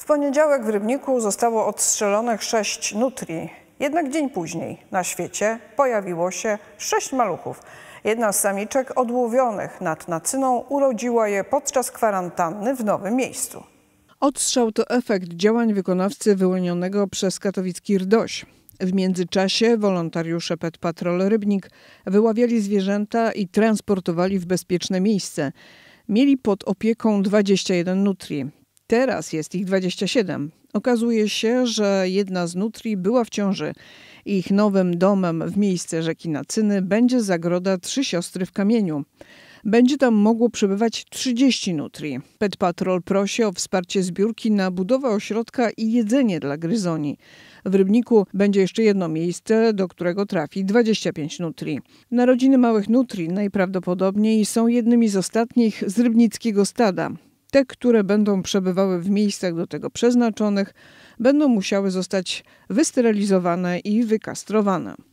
W poniedziałek w Rybniku zostało odstrzelonych sześć nutrii. Jednak dzień później na świecie pojawiło się sześć maluchów. Jedna z samiczek odłowionych nad Nacyną urodziła je podczas kwarantanny w nowym miejscu. Odstrzał to efekt działań wykonawcy wyłonionego przez katowicki RDOŚ. W międzyczasie wolontariusze Pet Patrol Rybnik wyławiali zwierzęta i transportowali w bezpieczne miejsce. Mieli pod opieką 21 nutrii. Teraz jest ich 27. Okazuje się, że jedna z nutri była w ciąży. Ich nowym domem w miejsce rzeki Nacyny będzie zagroda Trzy Siostry w Kamieniu. Będzie tam mogło przebywać 30 nutri. Pet Patrol prosi o wsparcie zbiórki na budowę ośrodka i jedzenie dla gryzoni. W Rybniku będzie jeszcze jedno miejsce, do którego trafi 25 nutri. Narodziny małych nutri najprawdopodobniej są jednymi z ostatnich z rybnickiego stada. Te, które będą przebywały w miejscach do tego przeznaczonych, będą musiały zostać wysterylizowane i wykastrowane.